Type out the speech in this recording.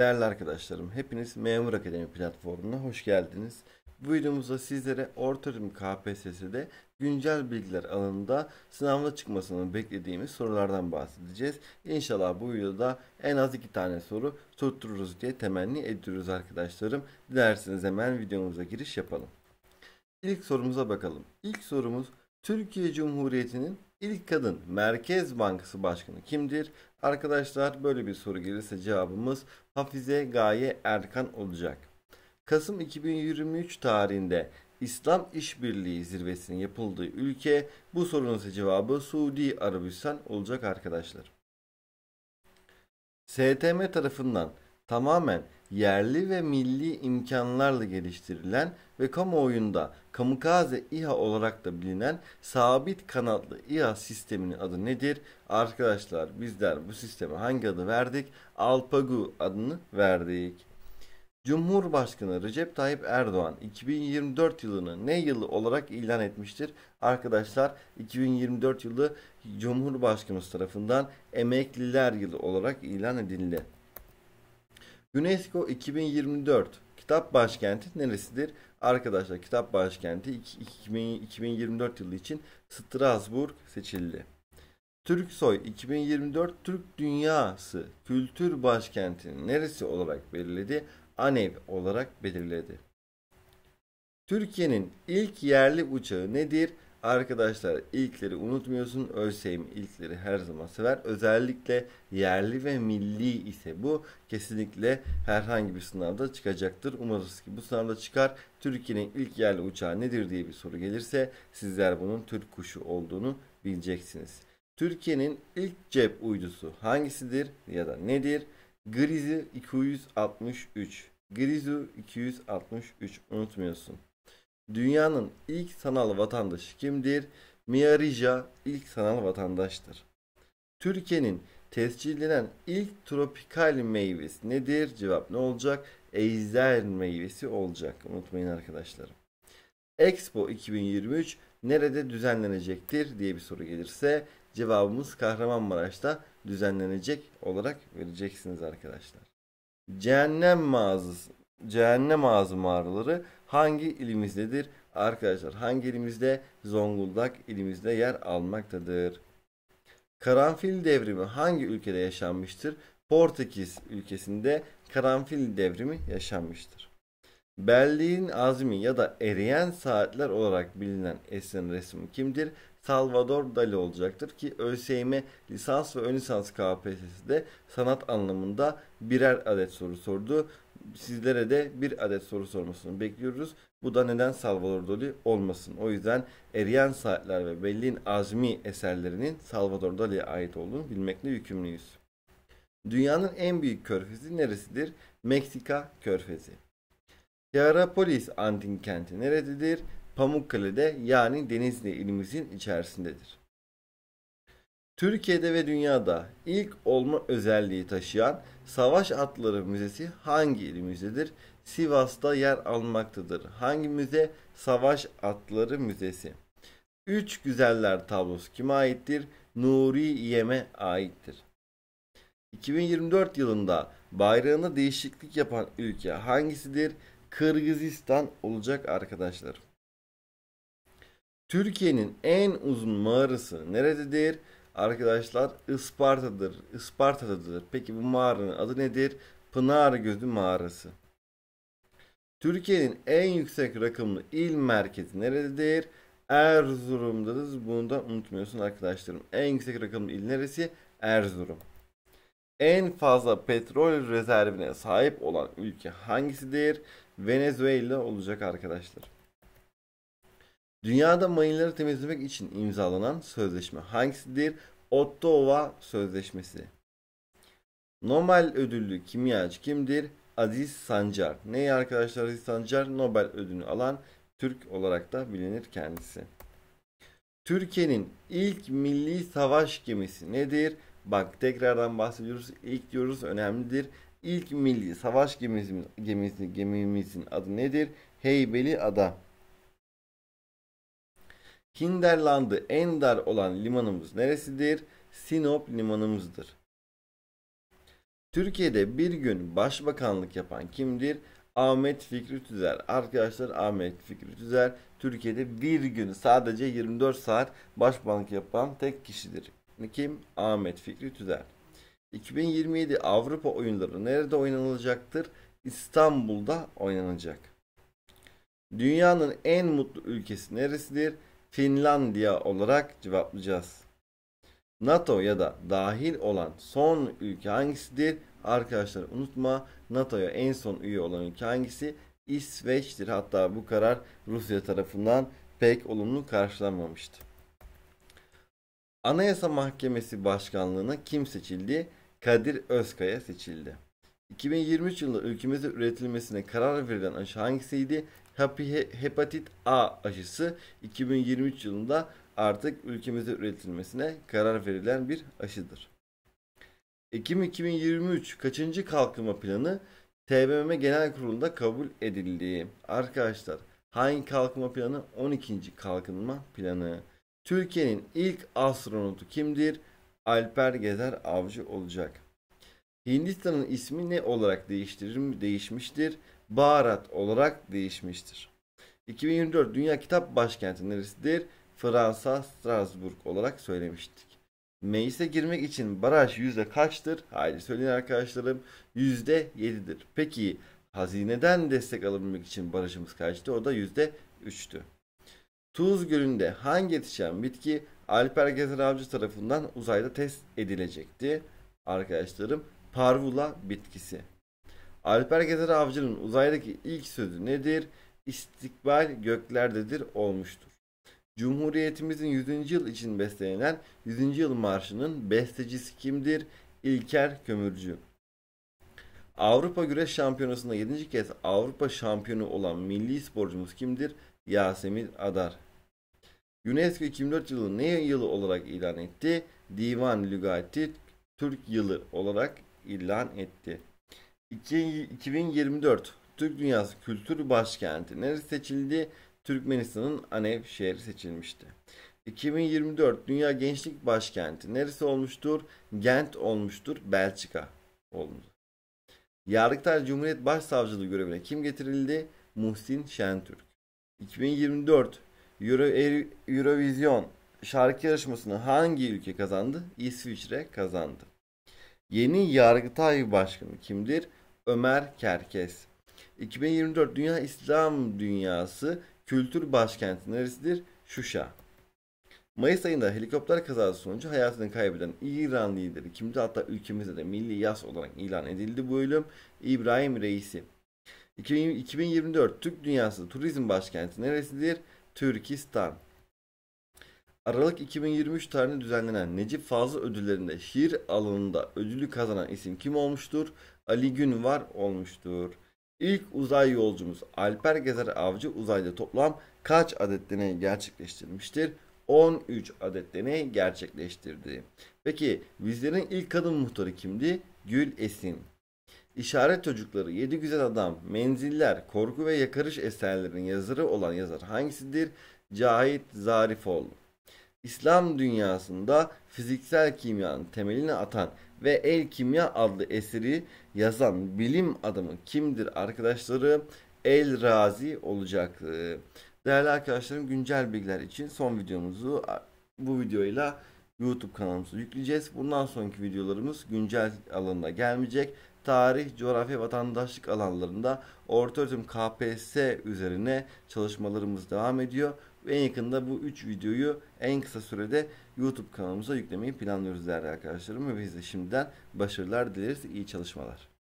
Değerli arkadaşlarım, hepiniz Memur Akademi platformuna hoş geldiniz. Bu videomuzda sizlere Ortarim KPSS'de güncel bilgiler alanında sınavda çıkmasını beklediğimiz sorulardan bahsedeceğiz. İnşallah bu videoda en az iki tane soru tuttururuz diye temenni ediyoruz arkadaşlarım. Dilerseniz hemen videomuza giriş yapalım. İlk sorumuza bakalım. İlk sorumuz Türkiye Cumhuriyeti'nin İlk kadın Merkez Bankası Başkanı kimdir? Arkadaşlar böyle bir soru gelirse cevabımız Hafize Gaye Erkan olacak. Kasım 2023 tarihinde İslam İşbirliği zirvesinin yapıldığı ülke bu sorunun cevabı Suudi Arabistan olacak arkadaşlar. STM tarafından tamamen yerli ve milli imkanlarla geliştirilen ve kamuoyunda kamikaze İHA olarak da bilinen sabit kanatlı İHA sisteminin adı nedir? Arkadaşlar bizler bu sisteme hangi adı verdik? Alpagu adını verdik. Cumhurbaşkanı Recep Tayyip Erdoğan 2024 yılını ne yılı olarak ilan etmiştir? Arkadaşlar 2024 yılı Cumhurbaşkanımız tarafından emekliler yılı olarak ilan edildi. UNESCO 2024 kitap başkenti neresidir? Arkadaşlar kitap başkenti 2024 yılı için Strasbourg seçildi. Türk soy 2024 Türk Dünyası Kültür Başkenti neresi olarak belirledi? Anev olarak belirledi. Türkiye'nin ilk yerli uçağı nedir? Arkadaşlar ilkleri unutmuyorsun. Ölseyim ilkleri her zaman sever. Özellikle yerli ve milli ise bu kesinlikle herhangi bir sınavda çıkacaktır. Umarız ki bu sınavda çıkar. Türkiye'nin ilk yerli uçağı nedir diye bir soru gelirse sizler bunun Türk kuşu olduğunu bileceksiniz. Türkiye'nin ilk cep uydusu hangisidir ya da nedir? Grizi 263. Grizu 263 unutmuyorsun. Dünyanın ilk sanal vatandaşı kimdir? Mia ilk sanal vatandaştır. Türkiye'nin tescillenen ilk tropikal meyvesi nedir? Cevap ne olacak? Ejder meyvesi olacak. Unutmayın arkadaşlarım. Expo 2023 nerede düzenlenecektir diye bir soru gelirse cevabımız Kahramanmaraş'ta düzenlenecek olarak vereceksiniz arkadaşlar. Cehennem mağazası, cehennem ağzı mağaraları hangi ilimizdedir? Arkadaşlar hangi ilimizde? Zonguldak ilimizde yer almaktadır. Karanfil devrimi hangi ülkede yaşanmıştır? Portekiz ülkesinde karanfil devrimi yaşanmıştır. Berlin azmi ya da eriyen saatler olarak bilinen eserin resmi kimdir? Salvador Dali olacaktır ki ÖSYM lisans ve ön lisans KPSS'de sanat anlamında birer adet soru sordu sizlere de bir adet soru sormasını bekliyoruz. Bu da neden Salvador Dali olmasın? O yüzden Eriyen Saatler ve Belliğin Azmi eserlerinin Salvador Dali'ye ait olduğunu bilmekle yükümlüyüz. Dünyanın en büyük körfezi neresidir? Meksika körfezi. Tiarapolis Antin kenti nerededir? Pamukkale'de yani Denizli ilimizin içerisindedir. Türkiye'de ve dünyada ilk olma özelliği taşıyan Savaş Atları Müzesi hangi il müzedir? Sivas'ta yer almaktadır. Hangi müze? Savaş Atları Müzesi. Üç Güzeller tablosu kime aittir? Nuri Yem'e aittir. 2024 yılında bayrağına değişiklik yapan ülke hangisidir? Kırgızistan olacak arkadaşlar. Türkiye'nin en uzun mağarası nerededir? arkadaşlar Isparta'dır. Isparta'dadır. Peki bu mağaranın adı nedir? Pınar Gözü Mağarası. Türkiye'nin en yüksek rakımlı il merkezi nerededir? Erzurum'dadır. Bunu da unutmuyorsun arkadaşlarım. En yüksek rakımlı il neresi? Erzurum. En fazla petrol rezervine sahip olan ülke hangisidir? Venezuela olacak arkadaşlar. Dünyada mayınları temizlemek için imzalanan sözleşme hangisidir? Ottawa Sözleşmesi. Nobel ödüllü kimyacı kimdir? Aziz Sancar. Neyi arkadaşlar Aziz Sancar? Nobel ödülünü alan Türk olarak da bilinir kendisi. Türkiye'nin ilk milli savaş gemisi nedir? Bak tekrardan bahsediyoruz. İlk diyoruz önemlidir. İlk milli savaş gemimizin, gemimizin, gemimizin adı nedir? Heybeli Ada. Hinderland'ı en dar olan limanımız neresidir? Sinop limanımızdır. Türkiye'de bir gün başbakanlık yapan kimdir? Ahmet Fikri Tüzer. Arkadaşlar Ahmet Fikri Tüzer Türkiye'de bir gün sadece 24 saat başbakanlık yapan tek kişidir. Kim? Ahmet Fikri Tüzer. 2027 Avrupa oyunları nerede oynanılacaktır? İstanbul'da oynanacak. Dünyanın en mutlu ülkesi neresidir? Finlandiya olarak cevaplayacağız. NATO ya da dahil olan son ülke hangisidir? Arkadaşlar unutma NATO'ya en son üye olan ülke hangisi? İsveç'tir. Hatta bu karar Rusya tarafından pek olumlu karşılanmamıştı. Anayasa Mahkemesi Başkanlığına kim seçildi? Kadir Özkaya seçildi. 2023 yılında ülkemizde üretilmesine karar verilen aşı hangisiydi? Happy Hepatit A aşısı 2023 yılında artık ülkemizde üretilmesine karar verilen bir aşıdır. Ekim 2023 kaçıncı kalkınma planı TBMM Genel Kurulu'nda kabul edildi. Arkadaşlar hangi kalkınma planı? 12. kalkınma planı. Türkiye'nin ilk astronotu kimdir? Alper Gezer Avcı olacak. Hindistan'ın ismi ne olarak değiştirir değişmiştir? Baharat olarak değişmiştir. 2024 Dünya Kitap Başkenti neresidir? Fransa Strasbourg olarak söylemiştik. Meclise girmek için baraj yüzde kaçtır? Haydi söyleyin arkadaşlarım. Yüzde yedidir. Peki hazineden destek alabilmek için barajımız kaçtı? O da yüzde üçtü. Tuz Gölü'nde hangi yetişen bitki Alper Gezer Avcı tarafından uzayda test edilecekti? Arkadaşlarım Parvula bitkisi. Alper Gezer Avcı'nın uzaydaki ilk sözü nedir? İstikbal göklerdedir olmuştur. Cumhuriyetimizin 100. yıl için beslenen 100. yıl marşının bestecisi kimdir? İlker Kömürcü. Avrupa Güreş Şampiyonası'nda 7. kez Avrupa şampiyonu olan milli sporcumuz kimdir? Yasemin Adar. UNESCO 2004 yılı ne yılı olarak ilan etti? Divan Lügati Türk yılı olarak ilan etti. 2024 Türk Dünyası Kültür Başkenti neresi seçildi? Türkmenistan'ın Anev şehri seçilmişti. 2024 Dünya Gençlik Başkenti neresi olmuştur? Gent olmuştur. Belçika olmuştur. Yargıtay Cumhuriyet Başsavcılığı görevine kim getirildi? Muhsin Şentürk. 2024 Euro, Eurovision şarkı yarışmasını hangi ülke kazandı? İsviçre kazandı. Yeni Yargıtay Başkanı kimdir? Ömer Kerkes. 2024 Dünya İslam Dünyası Kültür Başkenti neresidir? Şuşa. Mayıs ayında helikopter kazası sonucu hayatını kaybeden İran lideri kimdi? Hatta ülkemizde de milli yas olarak ilan edildi bu ölüm. İbrahim Reisi. 2024 Türk Dünyası Turizm Başkenti neresidir? Türkistan. Aralık 2023 tarihinde düzenlenen Necip Fazıl ödüllerinde şiir alanında ödülü kazanan isim kim olmuştur? Ali Günvar olmuştur. İlk uzay yolcumuz Alper Gezer Avcı uzayda toplam kaç adet deney gerçekleştirmiştir? 13 adet deney gerçekleştirdi. Peki bizlerin ilk kadın muhtarı kimdi? Gül Esin. İşaret Çocukları, Yedi Güzel Adam, Menziller, Korku ve Yakarış eserlerinin yazarı olan yazar hangisidir? Cahit Zarifoğlu. İslam dünyasında fiziksel kimyanın temelini atan ve El Kimya adlı eseri yazan bilim adamı kimdir arkadaşları? El Razi olacak. Değerli arkadaşlarım güncel bilgiler için son videomuzu bu videoyla YouTube kanalımıza yükleyeceğiz. Bundan sonraki videolarımız güncel alanına gelmeyecek. Tarih, coğrafya, vatandaşlık alanlarında orta KPSS üzerine çalışmalarımız devam ediyor. Ve en yakında bu 3 videoyu en kısa sürede YouTube kanalımıza yüklemeyi planlıyoruz değerli arkadaşlarım. Ve biz de şimdiden başarılar dileriz. iyi çalışmalar.